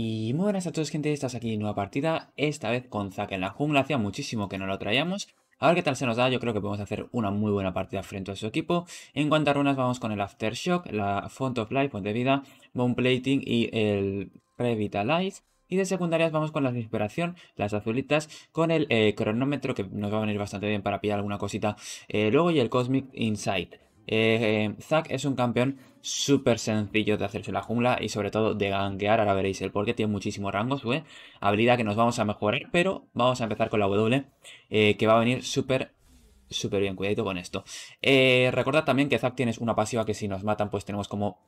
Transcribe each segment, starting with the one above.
Y muy buenas a todos gente, estás aquí en nueva partida, esta vez con Zack en la jungla, hacía muchísimo que no lo traíamos. A ver qué tal se nos da, yo creo que podemos hacer una muy buena partida frente a su equipo. En cuanto a runas vamos con el Aftershock, la Font of Life, Ponte de Vida, Bone Plating y el Revitalize. Y de secundarias vamos con la inspiración, las azulitas, con el eh, cronómetro que nos va a venir bastante bien para pillar alguna cosita eh, luego y el Cosmic Insight. Eh, Zack es un campeón súper sencillo de hacerse la jungla y sobre todo de gankear. Ahora veréis el porqué, tiene muchísimos rangos ¿eh? habilidad que nos vamos a mejorar, pero vamos a empezar con la W, eh, que va a venir súper súper bien, Cuidado con esto. recordad también que Zack tienes una pasiva que si nos matan, pues tenemos como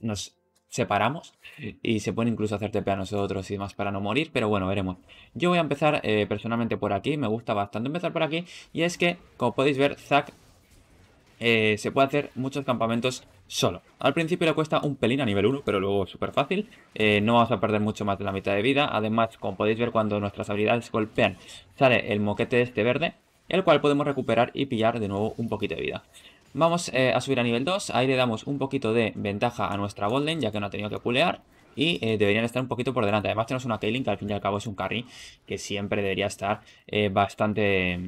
nos separamos y se puede incluso hacer TP a nosotros y demás para no morir, pero bueno, veremos. Yo voy a empezar personalmente por aquí, me gusta bastante empezar por aquí, y es que, como podéis ver, Zack eh, se puede hacer muchos campamentos solo. Al principio le cuesta un pelín a nivel 1, pero luego es súper fácil. Eh, no vamos a perder mucho más de la mitad de vida. Además, como podéis ver, cuando nuestras habilidades golpean, sale el moquete este verde, el cual podemos recuperar y pillar de nuevo un poquito de vida. Vamos eh, a subir a nivel 2, ahí le damos un poquito de ventaja a nuestra Golden, ya que no ha tenido que pulear. Y deberían estar un poquito por delante. Además tenemos una Kaylin, que al fin y al cabo es un carry, que siempre debería estar bastante,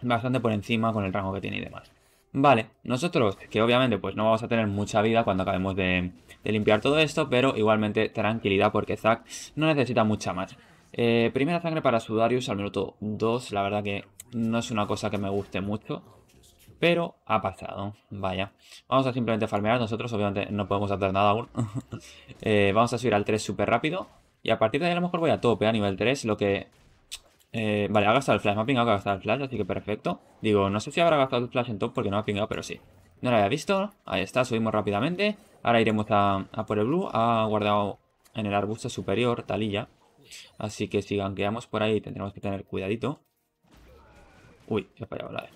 bastante por encima con el rango que tiene y demás. Vale, nosotros, que obviamente pues no vamos a tener mucha vida cuando acabemos de, limpiar todo esto, pero igualmente tranquilidad porque Zack no necesita mucha más. Eh, primera sangre para Sudarius al minuto 2, la verdad que no es una cosa que me guste mucho, pero ha pasado, vaya. Vamos a simplemente farmear, nosotros obviamente no podemos hacer nada aún. Eh, vamos a subir al 3 súper rápido y a partir de ahí a lo mejor voy a tope a nivel 3, lo que eh, vale, ha gastado el flash, me ha pingado que ha gastado el flash, así que perfecto. Digo, no sé si habrá gastado el flash en top porque no ha pingado, pero sí. No lo había visto. Ahí está, subimos rápidamente. Ahora iremos a, por el blue. Ha guardado en el arbusto superior, talilla. Así que si ganqueamos por ahí tendremos que tener cuidadito. Uy, he fallado la e,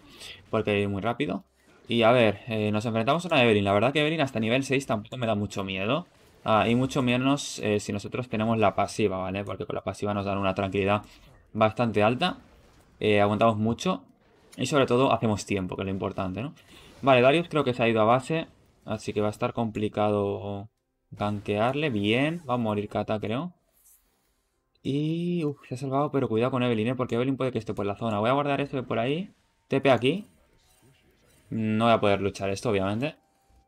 Porque ido muy rápido. Y a ver, eh, nos enfrentamos a una Evelyn. La verdad que Evelyn hasta nivel 6 tampoco me da mucho miedo. Ah, y mucho menos eh, si nosotros tenemos la pasiva, ¿vale? Porque con la pasiva nos dan una tranquilidad bastante alta. Eh, aguantamos mucho. Y sobre todo hacemos tiempo, que es lo importante, ¿no? Vale, Darius creo que se ha ido a base. Así que va a estar complicado ganquearle. Bien, va a morir Kata, creo. Y... Uf, se ha salvado, pero cuidado con Evelyn, ¿eh? Porque Evelyn puede que esté por la zona. Voy a guardar esto de por ahí. TP aquí. No voy a poder luchar esto, obviamente.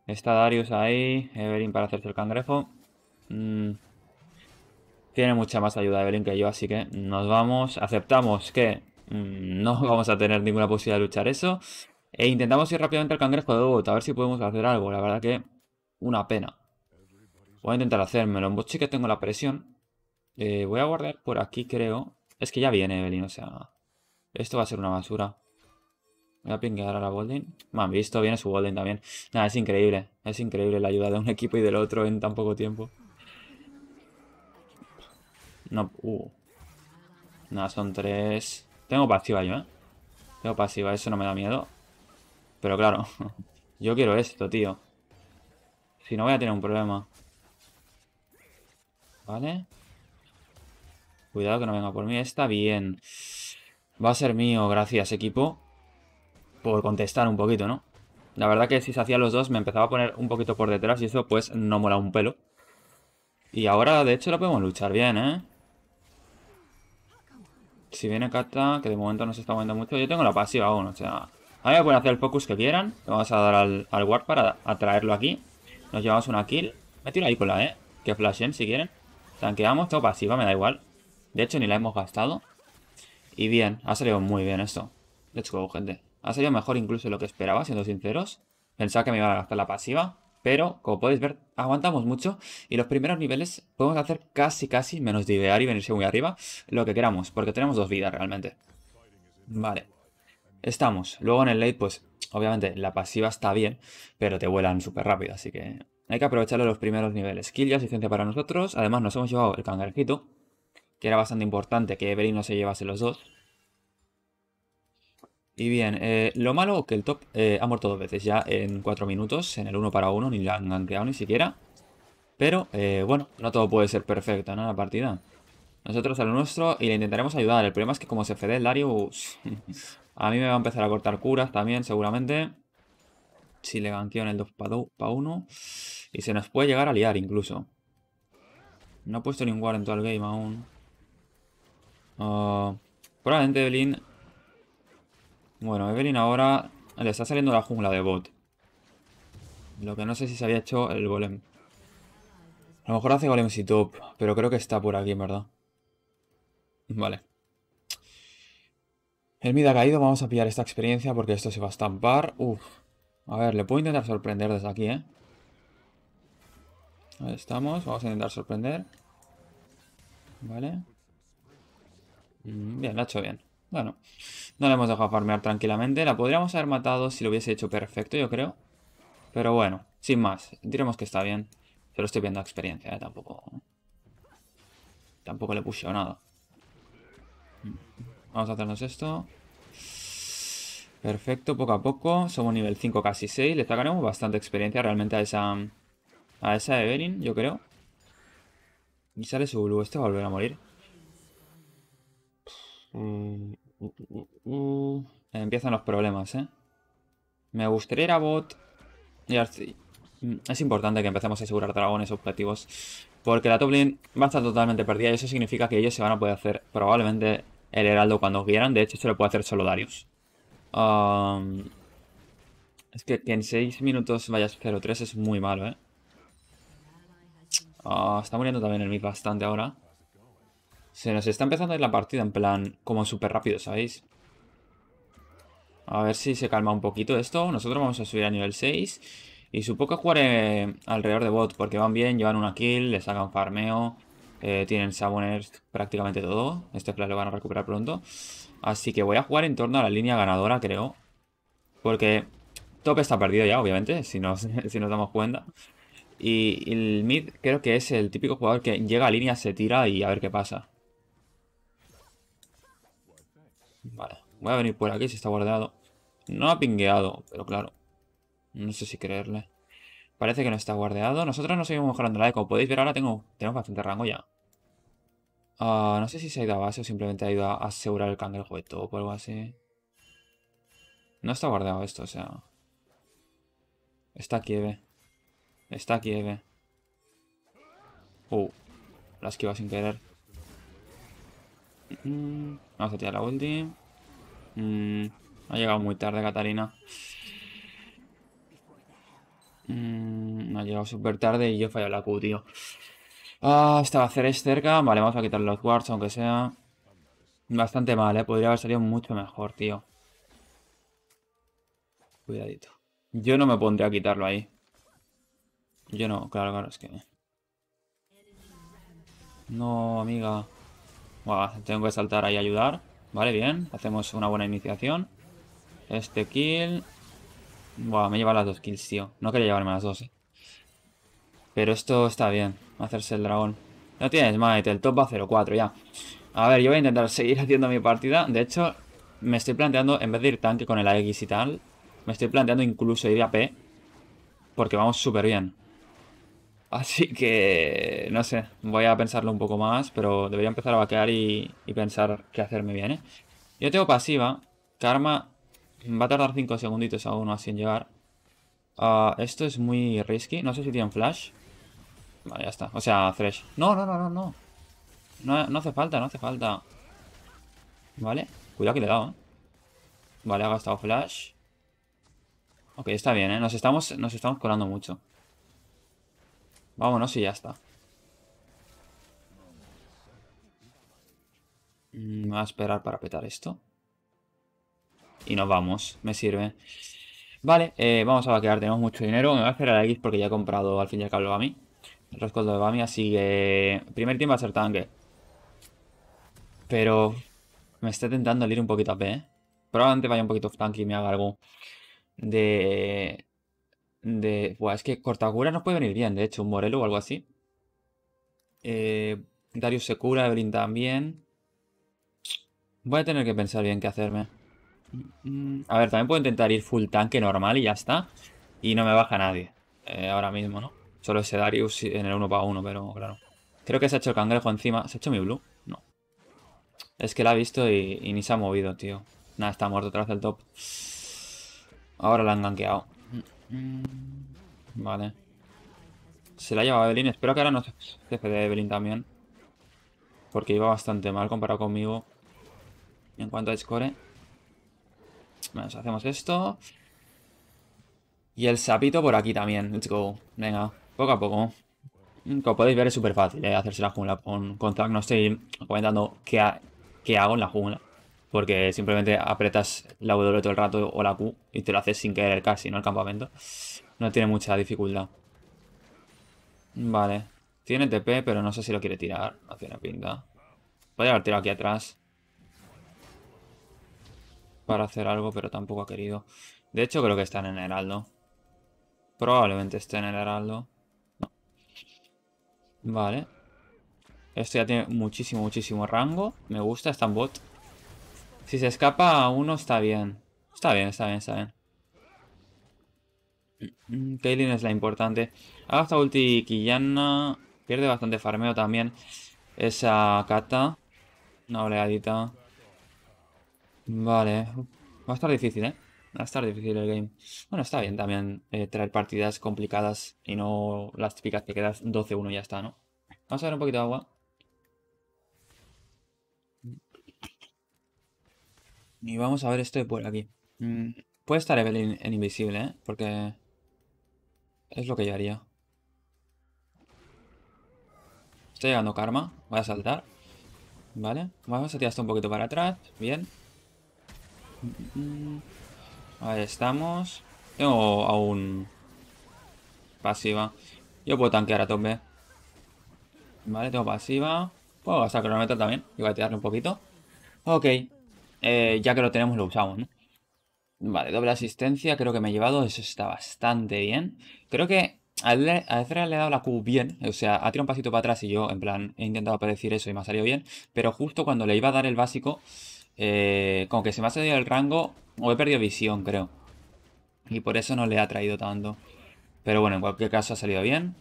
Está Darius ahí. Evelyn para hacerse el cangrejo. Mmm. Tiene mucha más ayuda Evelyn que yo, así que nos vamos. Aceptamos que mm, no vamos a tener ninguna posibilidad de luchar eso. E intentamos ir rápidamente al cangrejo de a ver si podemos hacer algo. La verdad que una pena. Voy a intentar hacérmelo. En sí que tengo la presión. Eh, voy a guardar por aquí, creo. Es que ya viene Evelyn, o sea... Esto va a ser una basura. Voy a pinguear a la golden, Me han visto, viene su golden también. Nada, es increíble. Es increíble la ayuda de un equipo y del otro en tan poco tiempo. No, uh. Nada, son tres. Tengo pasiva yo, ¿eh? Tengo pasiva, eso no me da miedo. Pero claro, yo quiero esto, tío. Si no voy a tener un problema. Vale. Cuidado que no venga por mí. Está bien. Va a ser mío, gracias equipo. Por contestar un poquito, ¿no? La verdad que si se hacían los dos me empezaba a poner un poquito por detrás y eso pues no mola un pelo. Y ahora de hecho lo podemos luchar bien, ¿eh? Si viene Kata, que de momento no se está moviendo mucho. Yo tengo la pasiva aún, o sea... mí me pueden hacer el focus que quieran. Le vamos a dar al, ward para atraerlo aquí. Nos llevamos una kill. Me tiro ahí con la eh. Que flashen si quieren. Tanqueamos, tengo pasiva, me da igual. De hecho, ni la hemos gastado. Y bien, ha salido muy bien esto. Let's go, gente. Ha salido mejor incluso de lo que esperaba, siendo sinceros. Pensaba que me iba a gastar la pasiva. Pero, como podéis ver, aguantamos mucho y los primeros niveles podemos hacer casi, casi, menos de idear y venirse muy arriba, lo que queramos, porque tenemos dos vidas realmente. Vale. Estamos. Luego en el late, pues, obviamente, la pasiva está bien, pero te vuelan súper rápido, así que hay que aprovecharlo los primeros niveles. Kill y asistencia para nosotros. Además, nos hemos llevado el cangrejito, que era bastante importante que Evelyn no se llevase los dos. Y bien, eh, lo malo es que el top eh, ha muerto dos veces ya en cuatro minutos, en el uno para uno, ni la han gankeado ni siquiera. Pero, eh, bueno, no todo puede ser perfecto, ¿no? La partida. Nosotros a lo nuestro y le intentaremos ayudar. El problema es que como se fede el Darius... a mí me va a empezar a cortar curas también, seguramente. Si le gankeo en el 2 para uno Y se nos puede llegar a liar incluso. No ha puesto ningún guard en todo el game aún. Oh, probablemente Evelyn. Bueno, Evelyn ahora le está saliendo la jungla de bot. Lo que no sé si se había hecho el golem. A lo mejor hace golems y top, pero creo que está por aquí, en verdad. Vale. El mid ha caído, vamos a pillar esta experiencia porque esto se va a estampar. Uf. A ver, le puedo intentar sorprender desde aquí, ¿eh? Ahí estamos, vamos a intentar sorprender. Vale. Mm, bien, lo ha hecho bien. Bueno, no le hemos dejado farmear tranquilamente. La podríamos haber matado si lo hubiese hecho perfecto, yo creo. Pero bueno, sin más. Diremos que está bien. Pero estoy viendo experiencia, ¿eh? Tampoco... Tampoco le pusheo nada. Vamos a hacernos esto. Perfecto, poco a poco. Somos nivel 5, casi 6. Le sacaremos bastante experiencia realmente a esa... A esa Evelyn, yo creo. Y sale su blue. Este va a volver a morir. Mm. Mm, empiezan los problemas, ¿eh? Me gustaría ir a bot. Mm, es importante que empecemos a asegurar dragones objetivos. Porque la top lane va a estar totalmente perdida. Y eso significa que ellos se van a poder hacer probablemente el heraldo cuando quieran. De hecho, esto lo puede hacer solo Darius. Um, es que, en 6 minutos vayas 0-3 es muy malo, ¿eh? Ah, está muriendo también el mid bastante ahora. Se nos está empezando a ir la partida en plan como súper rápido, ¿sabéis? A ver si se calma un poquito esto. Nosotros vamos a subir a nivel 6. Y supongo que jugaré alrededor de bot. Porque van bien, llevan una kill, le sacan farmeo. Eh, tienen Saboners prácticamente todo. Este plan lo van a recuperar pronto. Así que voy a jugar en torno a la línea ganadora, creo. Porque top está perdido ya, obviamente. Si nos, si nos damos cuenta. y el mid creo que es el típico jugador que llega a línea, se tira y a ver qué pasa. Vale, voy a venir por aquí si está guardado. No ha pingueado, pero claro. No sé si creerle. Parece que no está guardado Nosotros no seguimos mejorando la Como podéis ver, ahora tengo, tenemos bastante rango ya. Ah, no sé si se ha ido a base o simplemente ha ido a asegurar el cangrejo de todo o algo así. No está guardado esto, o sea. Está quieve. Está quieve. Uh, la esquiva sin querer. Mm, vamos a tirar la ulti. Mm, ha llegado muy tarde Catarina mm, ha llegado súper tarde y yo he fallado la Q, tío. Ah, estaba es cerca. Vale, vamos a quitar los wards, aunque sea... Bastante mal, ¿eh? Podría haber salido mucho mejor, tío. Cuidadito. Yo no me pondré a quitarlo ahí. Yo no, claro, claro, es que... No, amiga tengo que saltar ahí a ayudar. Vale, bien. Hacemos una buena iniciación. Este kill. Buah, me lleva las dos kills, tío. No quería llevarme las dos, eh. Pero esto está bien. Hacerse el dragón. No tienes smite, el top va 0-4 ya. A ver, yo voy a intentar seguir haciendo mi partida. De hecho, me estoy planteando, en vez de ir tanque con el AX y tal, me estoy planteando incluso ir a P. Porque vamos súper bien. Así que, no sé, voy a pensarlo un poco más, pero debería empezar a vaquear y, pensar qué hacerme bien, ¿eh? Yo tengo pasiva, Karma va a tardar 5 segunditos aún así en llegar. Ah, esto es muy risky, no sé si tienen flash. Vale, ya está, o sea, Thresh. No, no, no, no, no. No, hace falta, no hace falta. Vale, cuidado que le he dado, ¿eh? Vale, ha gastado flash. Ok, está bien, ¿eh? Nos estamos, nos estamos colando mucho. Vámonos y ya está. Me mm, voy a esperar para petar esto. Y nos vamos, me sirve. Vale, eh, vamos a vaquear, tenemos mucho dinero. Me voy a esperar a X porque ya he comprado al fin y al cabo Bami. El rescoldo de Bami, así que... Primer team va a ser tanque. Pero... Me está tentando el ir un poquito a P, eh. Probablemente vaya un poquito tanque y me haga algo de de... Buah, es que Cortagura no puede venir bien, de hecho, un Morelo o algo así. Eh, Darius se cura, Evelyn también. Voy a tener que pensar bien qué hacerme. Mm, a ver, también puedo intentar ir full tanque normal y ya está. Y no me baja nadie. Eh, ahora mismo, ¿no? Solo ese Darius en el 1 para 1, pero claro. Creo que se ha hecho el cangrejo encima. ¿Se ha hecho mi blue? No. Es que la ha visto y, ni se ha movido, tío. Nada, está muerto atrás del top. Ahora la han ganqueado. Vale. Se la ha llevado Evelyn. Espero que ahora no se jefe de Evelyn también. Porque iba bastante mal comparado conmigo. En cuanto a score. Bueno, hacemos esto. Y el sapito por aquí también. Let's go. Venga, poco a poco. Como podéis ver es súper fácil, eh, Hacerse la jungla con, Zack. No estoy comentando qué, qué hago en la jungla porque simplemente apretas la W todo el rato o la Q y te lo haces sin querer casi, ¿no? El campamento. No tiene mucha dificultad. Vale. Tiene TP, pero no sé si lo quiere tirar. No tiene pinta. Podría haber tirado aquí atrás. Para hacer algo, pero tampoco ha querido. De hecho, creo que están en el heraldo. Probablemente esté en el heraldo. Vale. Esto ya tiene muchísimo, muchísimo rango. Me gusta, está en bot. Si se escapa a uno está bien. Está bien, está bien, está bien. Mm, Kaylin es la importante. Hasta ah, ulti Killana. Pierde bastante farmeo también. Esa Kata. Una oleadita. Vale. Va a estar difícil, ¿eh? Va a estar difícil el game. Bueno, está bien también eh, traer partidas complicadas y no las típicas que quedas 12-1 y ya está, ¿no? Vamos a ver un poquito de agua. Y vamos a ver esto de por aquí. Mm, puede estar en invisible, ¿eh? Porque es lo que yo haría. Está llegando Karma. Voy a saltar. Vale. Vamos a tirar esto un poquito para atrás. Bien. ahí estamos. Tengo aún pasiva. Yo puedo tanquear a Tombe Vale, tengo pasiva. Puedo gastar cronómetro también. Y voy a tirarle un poquito. Ok, eh, ya que lo tenemos lo usamos, Vale, doble asistencia, creo que me he llevado, eso está bastante bien. Creo que a Ezreal le he dado la Q bien, o sea, ha tirado un pasito para atrás y yo, en plan, he intentado predecir eso y me ha salido bien, pero justo cuando le iba a dar el básico, eh, como que se me ha salido el rango, o he perdido visión, creo. Y por eso no le ha traído tanto. Pero bueno, en cualquier caso ha salido bien.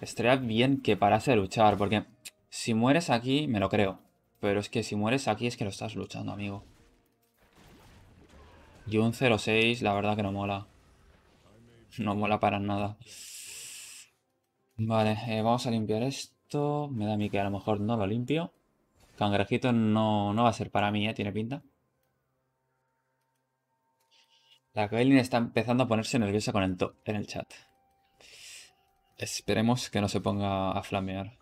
Estrella bien que parase de luchar, porque si mueres aquí, me lo creo. Pero es que si mueres aquí es que lo estás luchando, amigo. Y un 06 la verdad que no mola. No mola para nada. Vale, eh, vamos a limpiar esto. Me da a mí que a lo mejor no lo limpio. Cangrejito no, no va a ser para mí, ¿eh? Tiene pinta. La Kaelin está empezando a ponerse nerviosa con el en el chat. Esperemos que no se ponga a flamear.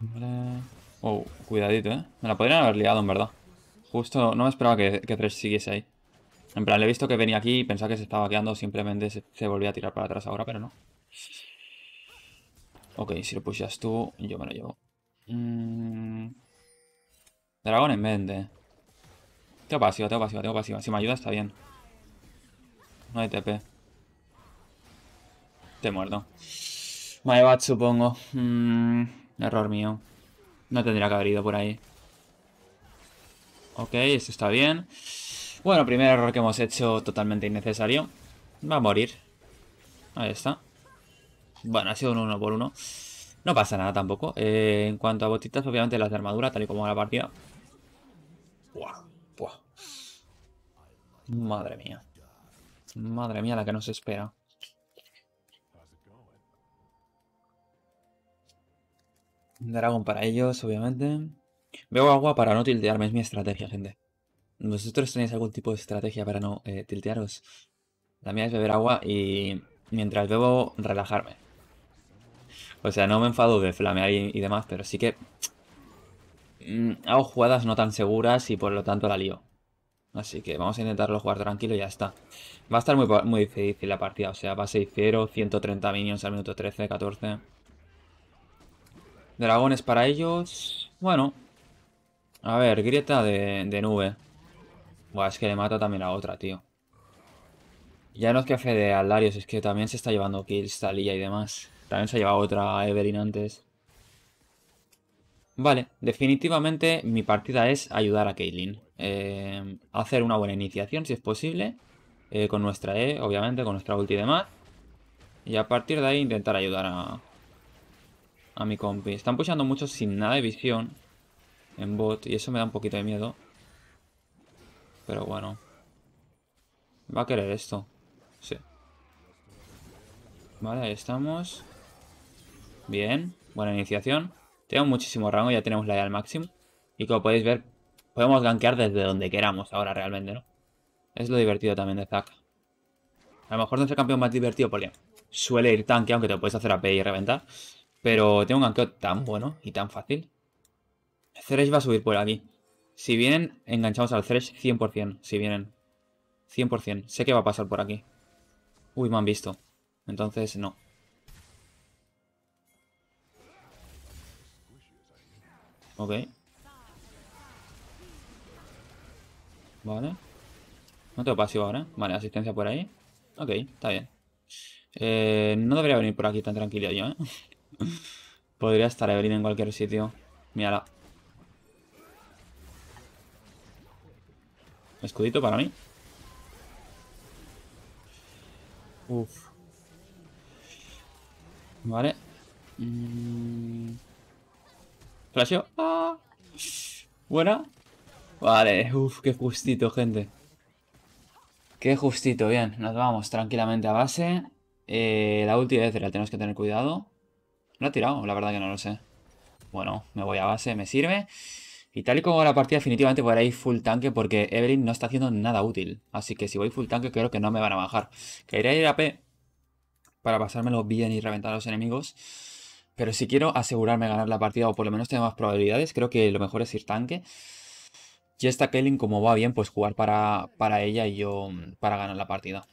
Vale. Oh, cuidadito, ¿eh? Me la podrían haber liado, en verdad. Justo no me esperaba que, que siguiese ahí. En plan, le he visto que venía aquí y pensaba que se estaba quedando. Simplemente se, volvía a tirar para atrás ahora, pero no. Ok, si lo pushas tú, yo me lo llevo. Mm. Dragón en mente. Tengo pasiva, tengo pasiva, tengo pasiva. Si me ayuda está bien. No hay TP. Te muerdo muerto. bad, supongo. Mmm error mío. No tendría que haber ido por ahí. Ok, esto está bien. Bueno, primer error que hemos hecho totalmente innecesario. Va a morir. Ahí está. Bueno, ha sido un por uno No pasa nada tampoco. Eh, en cuanto a botitas, obviamente las de armadura, tal y como la partida. Madre mía. Madre mía la que nos espera. Dragón para ellos, obviamente. bebo agua para no tiltearme, es mi estrategia, gente. ¿Vosotros tenéis algún tipo de estrategia para no eh, tiltearos? La mía es beber agua y mientras bebo, relajarme. O sea, no me enfado de flamear y, demás, pero sí que mm, hago jugadas no tan seguras y por lo tanto la lío. Así que vamos a intentarlo jugar tranquilo y ya está. Va a estar muy, muy difícil la partida, o sea, va a ser 0 130 minions al minuto 13, 14... Dragones para ellos. Bueno. A ver, grieta de, nube. Buah, es que le mata también a otra, tío. Ya no es que de Aldarius, es que también se está llevando kills, Talía y demás. También se ha llevado otra Evelyn antes. Vale, definitivamente mi partida es ayudar a Kaylin. Eh, hacer una buena iniciación, si es posible. Eh, con nuestra E, obviamente, con nuestra ulti y demás. Y a partir de ahí intentar ayudar a, a mi compi. Están pushando mucho sin nada de visión en bot y eso me da un poquito de miedo. Pero bueno. Va a querer esto. Sí. Vale, ahí estamos. Bien. Buena iniciación. tengo muchísimo rango, ya tenemos la idea al máximo. Y como podéis ver, podemos gankear desde donde queramos ahora realmente, ¿no? Es lo divertido también de Zack. A lo mejor no es el campeón más divertido porque suele ir tanque, aunque te puedes hacer AP y reventar. Pero tengo un ganqueo tan bueno y tan fácil. Thresh va a subir por aquí. Si vienen, enganchamos al Thresh 100%. Si vienen. 100%. Sé que va a pasar por aquí. Uy, me han visto. Entonces, no. Ok. Vale. No tengo pasivo ahora. Vale, asistencia por ahí. Ok, está bien. Eh, no debería venir por aquí tan tranquilo yo, ¿eh? Podría estar Evelyn en cualquier sitio. Mírala. Escudito para mí. Uf. Vale. Mm. ¡Ah! Buena. Vale. Uf, qué justito, gente. Qué justito. Bien, nos vamos tranquilamente a base. Eh, la última vez la tenemos que tener cuidado. ¿Lo ha tirado? La verdad que no lo sé. Bueno, me voy a base, me sirve. Y tal y como la partida definitivamente voy a ir full tanque porque Evelyn no está haciendo nada útil. Así que si voy full tanque creo que no me van a bajar. Quería ir a P para pasármelo bien y reventar a los enemigos. Pero si quiero asegurarme ganar la partida o por lo menos tener más probabilidades, creo que lo mejor es ir tanque. Y esta Kaelin como va bien, pues jugar para, ella y yo mm, para ganar la partida.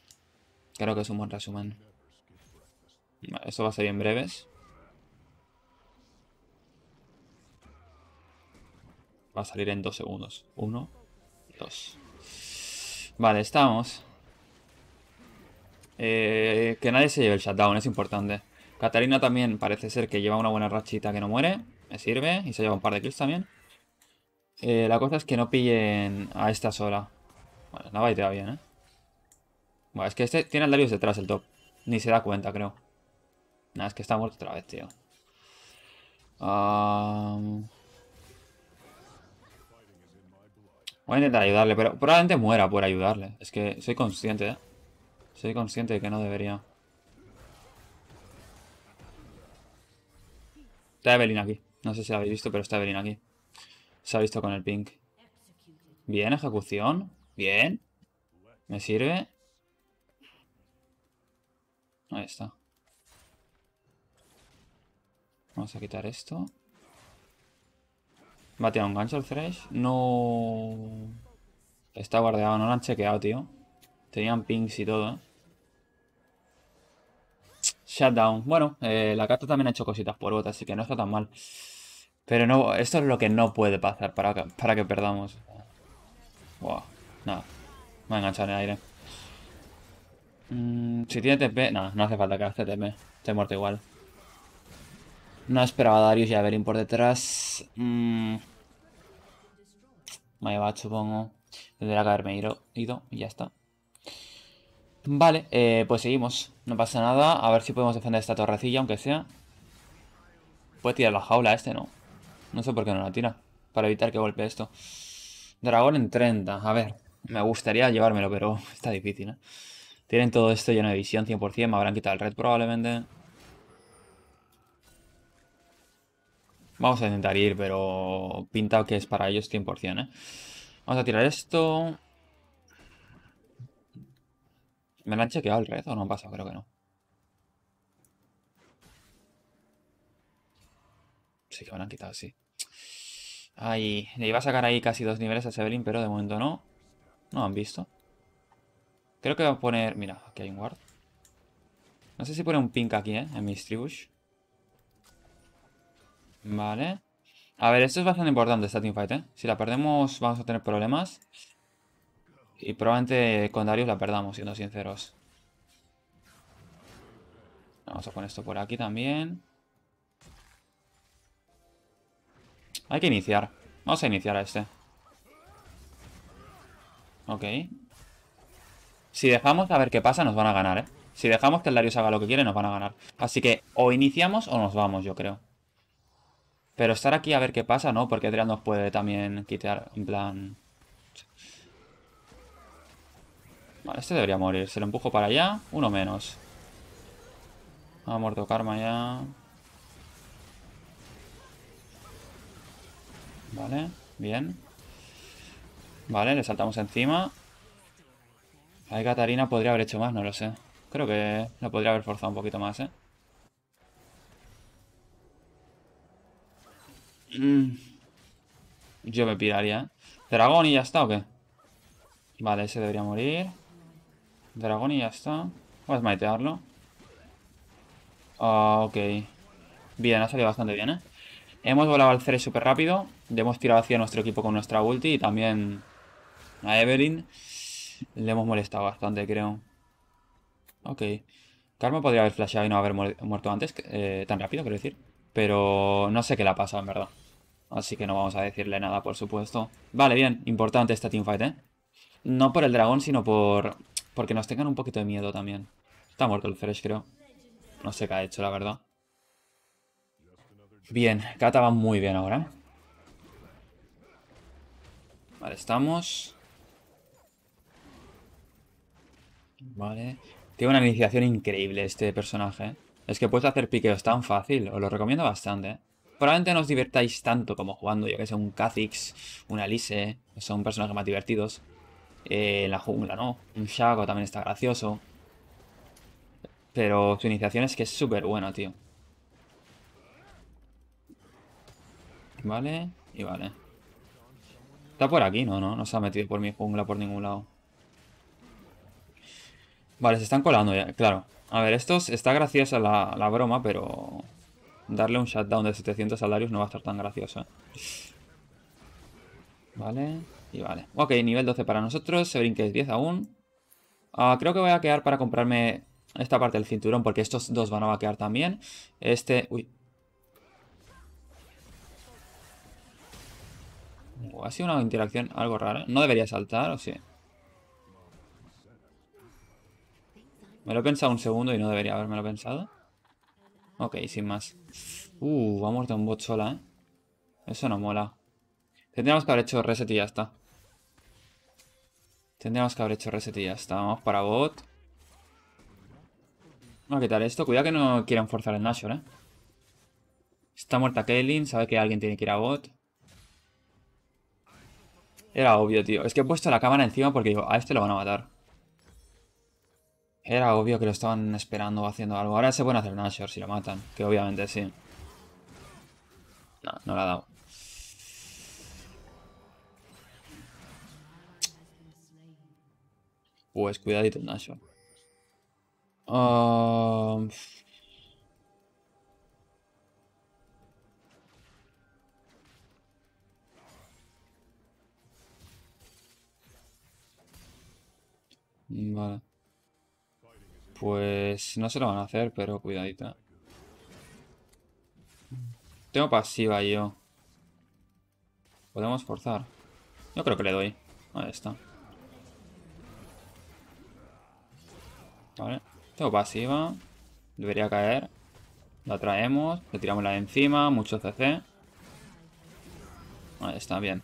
Creo que es un buen resumen. eso va a ser bien breves. Va a salir en dos segundos. Uno, dos. Vale, estamos. Eh, que nadie se lleve el shutdown, es importante. Catarina también parece ser que lleva una buena rachita que no muere. Me sirve. Y se lleva un par de kills también. Eh, la cosa es que no pillen a esta sola. Bueno, va te va bien, ¿eh? Bueno, es que este tiene al Darius detrás, el top. Ni se da cuenta, creo. Nada, es que está muerto otra vez, tío. Um... Voy a intentar ayudarle, pero probablemente muera por ayudarle. Es que soy consciente, ¿eh? Soy consciente de que no debería. Está Evelyn aquí. No sé si la habéis visto, pero está Evelyn aquí. Se ha visto con el pink. Bien, ejecución. Bien. Me sirve. Ahí está. Vamos a quitar esto. ¿Va a tirar un gancho el Thresh? No... Está guardado, no lo han chequeado, tío. Tenían pings y todo, ¿eh? Shutdown. Bueno, eh, la carta también ha hecho cositas por botas así que no está tan mal. Pero no, esto es lo que no puede pasar para que, perdamos. Buah. nada. Me ha enganchado en el aire. Mm, si tiene TP... No, no hace falta que hace TP. Estoy muerto igual. No esperaba a Darius y a por detrás. Mmm va, supongo. Tendrá que haberme ido, y ya está. Vale, eh, pues seguimos. No pasa nada. A ver si podemos defender esta torrecilla, aunque sea. Puede tirar la jaula este, ¿no? No sé por qué no la tira. Para evitar que golpee esto. Dragón en 30. A ver, me gustaría llevármelo, pero está difícil, ¿eh? Tienen todo esto lleno de visión 100%. Me habrán quitado el red probablemente. Vamos a intentar ir, pero pinta que es para ellos 100%, ¿eh? Vamos a tirar esto. ¿Me han chequeado el red o no han pasado? Creo que no. Sí que me lo han quitado, sí. Ay, le iba a sacar ahí casi dos niveles a Severin, pero de momento no. No lo han visto. Creo que va a poner... Mira, aquí hay un guard. No sé si pone un pink aquí, ¿eh? En mi stribush. Vale. A ver, esto es bastante importante, esta teamfight, ¿eh? Si la perdemos, vamos a tener problemas. Y probablemente con Darius la perdamos, siendo sinceros. Vamos a poner esto por aquí también. Hay que iniciar. Vamos a iniciar a este. Ok. Si dejamos a ver qué pasa, nos van a ganar, ¿eh? Si dejamos que el Darius haga lo que quiere, nos van a ganar. Así que o iniciamos o nos vamos, yo creo. Pero estar aquí a ver qué pasa, ¿no? Porque Adrián nos puede también quitar, en plan... Vale, este debería morir. Se lo empujo para allá. Uno menos. Vamos a muerto Karma ya. Vale, bien. Vale, le saltamos encima. Ahí Katarina podría haber hecho más, no lo sé. Creo que Lo podría haber forzado un poquito más, ¿eh? Mm. Yo me piraría. ¿Dragón y ya está o qué? Vale, ese debería morir. Dragón y ya está. Voy a smitearlo. Ah, ok. Bien, ha salido bastante bien, ¿eh? Hemos volado al Ceres súper rápido. Le hemos tirado hacia nuestro equipo con nuestra ulti y también a Evelyn. Le hemos molestado bastante, creo. Ok. Karma podría haber flasheado y no haber muerto antes, eh, tan rápido, quiero decir. Pero no sé qué le ha pasado, en verdad. Así que no vamos a decirle nada, por supuesto. Vale, bien. Importante esta teamfight, ¿eh? No por el dragón, sino por... Porque nos tengan un poquito de miedo también. Está muerto el Fresh, creo. No sé qué ha hecho, la verdad. Bien. Kata va muy bien ahora. Vale, estamos. Vale. Tiene una iniciación increíble este personaje, ¿eh? Es que puedes hacer piqueos tan fácil, os lo recomiendo bastante. Probablemente no os divertáis tanto como jugando, yo que sé, un Kha'Zix, un Alice, son personajes más divertidos. en eh, la jungla, ¿no? Un Shaco también está gracioso. Pero su iniciación es que es súper bueno, tío. Vale, y vale. Está por aquí, no, no, no se ha metido por mi jungla por ningún lado. Vale, se están colando ya, claro. A ver, estos está graciosa la, la broma, pero darle un shutdown de 700 salarios no va a estar tan gracioso. Vale, y vale. Ok, nivel 12 para nosotros, se es 10 aún. Ah, creo que voy a quedar para comprarme esta parte del cinturón, porque estos dos van a vaquear también. Este... Uy. ha sido una interacción algo rara. No debería saltar, o sí. Me lo he pensado un segundo y no debería haberme lo pensado. Ok, sin más. Uh, vamos de un bot sola, ¿eh? Eso no mola. Tendríamos que haber hecho reset y ya está. Tendríamos que haber hecho reset y ya está. Vamos para bot. Vamos a quitar esto. Cuidado que no quieran forzar el Nashor, ¿eh? Está muerta Kaelin, Sabe que alguien tiene que ir a bot. Era obvio, tío. Es que he puesto la cámara encima porque digo, a este lo van a matar. Era obvio que lo estaban esperando o haciendo algo. Ahora se pueden hacer Nashor si lo matan. Que obviamente sí. No, no lo ha dado. Pues cuidadito Nashor. Um, vale. Pues no se lo van a hacer, pero cuidadita. Tengo pasiva yo. Podemos forzar. Yo creo que le doy. Ahí está. Vale. Tengo pasiva. Debería caer. La traemos. Le tiramos la de encima. Mucho CC. Ahí está, bien.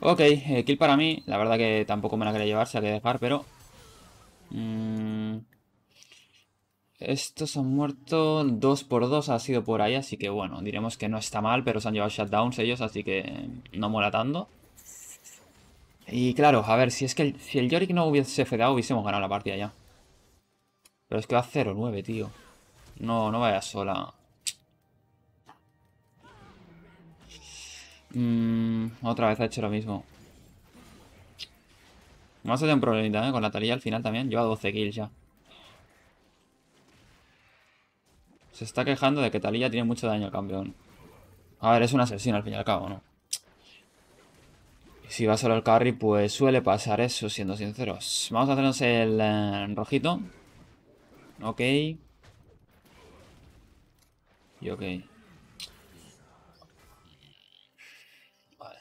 Ok, eh, kill para mí. La verdad que tampoco me la quería llevar, se ha que dejar, pero... Mmm estos han muerto 2 x 2 ha sido por ahí, así que bueno, diremos que no está mal, pero se han llevado shutdowns ellos, así que no mola tanto. Y claro, a ver, si es que el, si el Yorick no hubiese fedado, hubiésemos ganado la partida ya. Pero es que va 0-9, tío. No, no vaya sola. Mmm. otra vez ha hecho lo mismo. Vamos a tener un problemita, ¿eh? Con la talilla al final también. Lleva 12 kills ya. Se está quejando de que Talilla tiene mucho daño al campeón. A ver, es un asesino al fin y al cabo, ¿no? Si va solo el carry, pues suele pasar eso, siendo sinceros. Vamos a hacernos el eh, rojito. Ok. Y ok. Vale.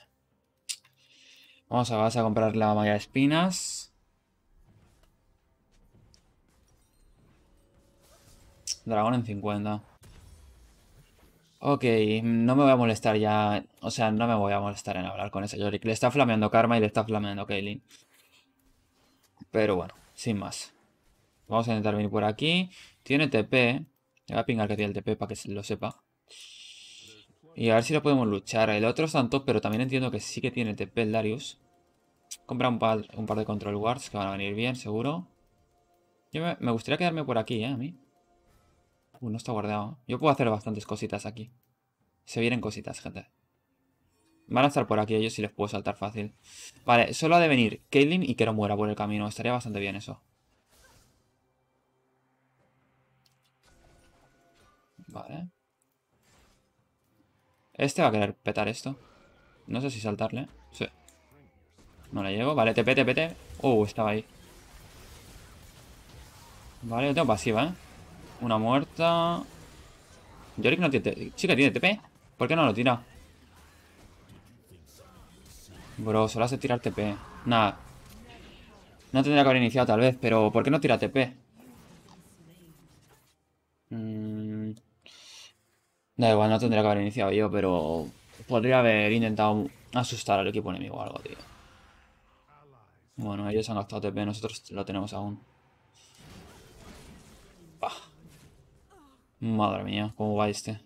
Vamos a, vas a comprar la malla de espinas. Dragón en 50. Ok, no me voy a molestar ya. O sea, no me voy a molestar en hablar con ese Yorick. Le está flameando Karma y le está flameando Kaylin. Pero bueno, sin más. Vamos a intentar venir por aquí. Tiene TP. Le voy a pingar que tiene el TP para que lo sepa. Y a ver si lo podemos luchar. El otro es pero también entiendo que sí que tiene TP el Darius. Comprar un par, un par de control wards que van a venir bien, seguro. Yo me, me gustaría quedarme por aquí, ¿eh? A mí. Uh, no está guardado. Yo puedo hacer bastantes cositas aquí. Se vienen cositas, gente. Van a estar por aquí, ellos si les puedo saltar fácil. Vale, solo ha de venir Caitlyn y que no muera por el camino. Estaría bastante bien eso. Vale. Este va a querer petar esto. No sé si saltarle. No le llego. Vale, te pete, pete Uh, estaba ahí. Vale, yo tengo pasiva, ¿eh? Una muerta. Yorick no tiene... Sí que tiene TP. ¿Por qué no lo tira? Bro, solo hace tirar TP. Nada. No tendría que haber iniciado tal vez, pero ¿por qué no tira TP? Mm. Da igual, no tendría que haber iniciado yo, pero... Podría haber intentado asustar al equipo enemigo o algo, tío. Bueno, ellos han gastado TP, nosotros lo tenemos aún. Madre mía, cómo va este.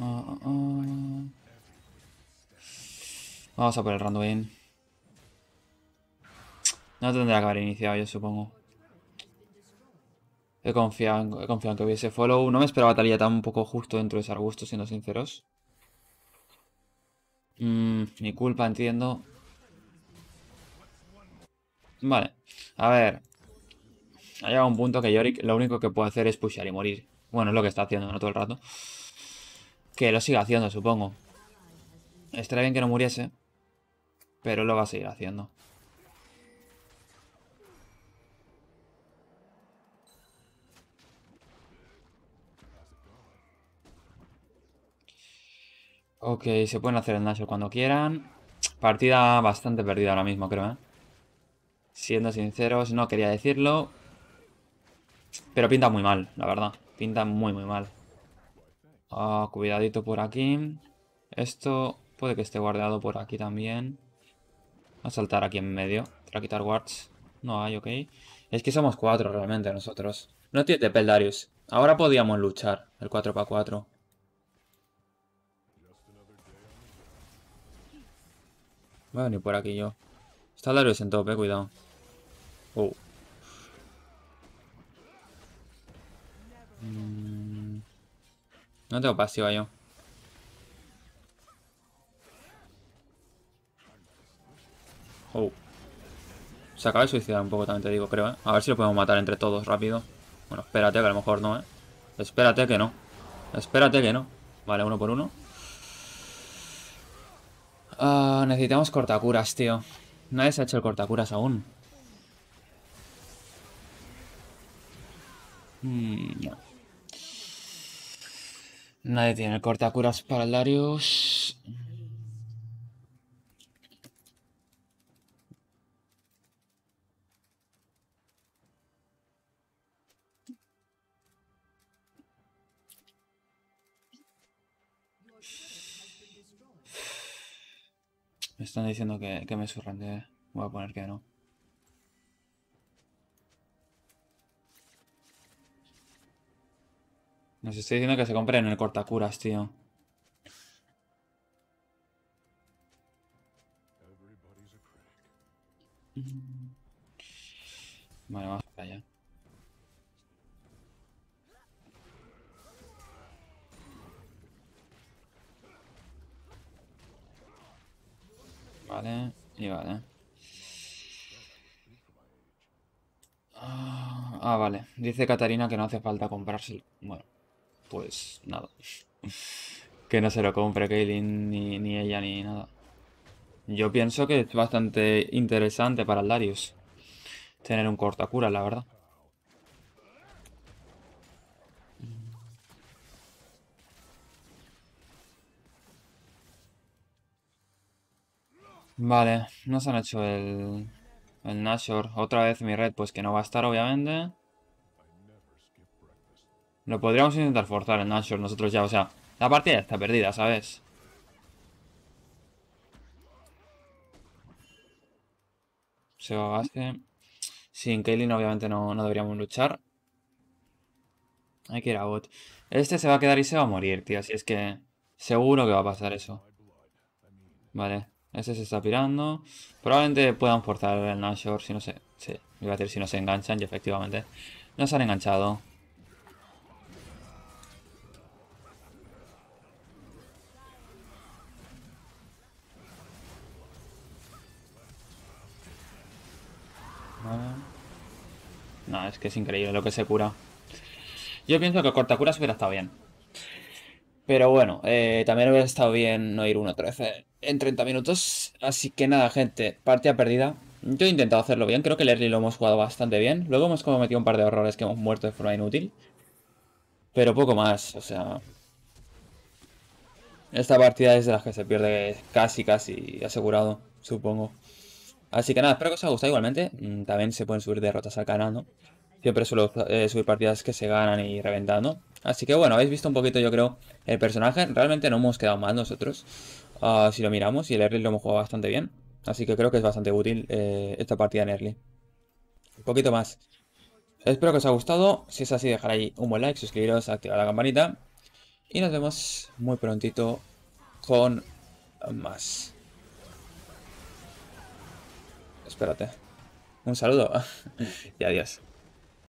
Ah, ah, ah. Vamos a por el Randuin. No tendría que haber iniciado yo, supongo. He confiado, en, que hubiese follow. No me esperaba talía tan un poco justo dentro de ese arbusto, siendo sinceros. Mmm, mi culpa, entiendo. Vale. A ver. Ha llegado un punto que Yorick lo único que puede hacer es pushear y morir. Bueno, es lo que está haciendo, ¿no? Todo el rato. Que lo siga haciendo, supongo. Estaría bien que no muriese. Pero lo va a seguir haciendo. Ok, se pueden hacer el Nashor cuando quieran. Partida bastante perdida ahora mismo, creo, ¿eh? Siendo sinceros, no quería decirlo, pero pinta muy mal, la verdad. Pinta muy, muy mal. Ah, cuidadito por aquí. Esto puede que esté guardado por aquí también. A saltar aquí en medio para quitar wards. No hay, ok. Es que somos cuatro realmente nosotros. No tiene Peldarius. Ahora podíamos luchar el 4x4. Voy a venir por aquí yo. Está Darius en tope, cuidado. Oh Mm. No tengo pasiva yo. Oh. Se acaba de suicidar un poco también, te digo, creo, ¿eh? A ver si lo podemos matar entre todos rápido. Bueno, espérate, que a lo mejor no, ¿eh? Espérate que no. Espérate que no. Vale, uno por uno. Ah, necesitamos cortacuras, tío. Nadie se ha hecho el cortacuras aún. Mm, Nadie tiene el curas para el Darius. Me están diciendo que, que me surrende. Voy a poner que no. Nos estoy diciendo que se compren el cortacuras, tío. Vale, vamos para allá. Vale, y vale. Ah, ah vale. Dice Catarina que no hace falta comprárselo. Bueno pues nada. que no se lo compre Kaylin ni, ella ni nada. Yo pienso que es bastante interesante para el Darius tener un cura, la verdad. Vale, nos han hecho el, el Nashor. Otra vez mi red, pues que no va a estar, obviamente. Lo podríamos intentar forzar el Nashor nosotros ya, o sea, la partida está perdida, ¿sabes? Se va a Sin Kaylin obviamente no, deberíamos luchar. Hay que ir a bot. Este se va a quedar y se va a morir, tío. Así es que seguro que va a pasar eso. Vale. Este se está pirando. Probablemente puedan forzar el Nashor si no se... Sí, iba a decir si no se enganchan y efectivamente no se han enganchado. es que es increíble lo que se cura. Yo pienso que corta se hubiera estado bien. Pero bueno, eh, también hubiera estado bien no ir 1-13 en 30 minutos. Así que nada, gente, partida perdida. Yo he intentado hacerlo bien, creo que el early lo hemos jugado bastante bien. Luego hemos cometido un par de errores que hemos muerto de forma inútil. Pero poco más, o sea... Esta partida es de las que se pierde casi, casi asegurado, supongo. Así que nada, espero que os haya gustado igualmente. Mm, también se pueden subir derrotas al canal, ¿no? Siempre suelo eh, subir partidas que se ganan y reventando. Así que bueno, habéis visto un poquito, yo creo, el personaje. Realmente no hemos quedado mal nosotros. Ah, si lo miramos, y el early lo hemos jugado bastante bien. Así que creo que es bastante útil eh, esta partida en early. Un poquito más. Espero que os haya gustado. Si es así, dejar ahí un buen like, suscribiros, activar la campanita. Y nos vemos muy prontito con más espérate. Un saludo y adiós.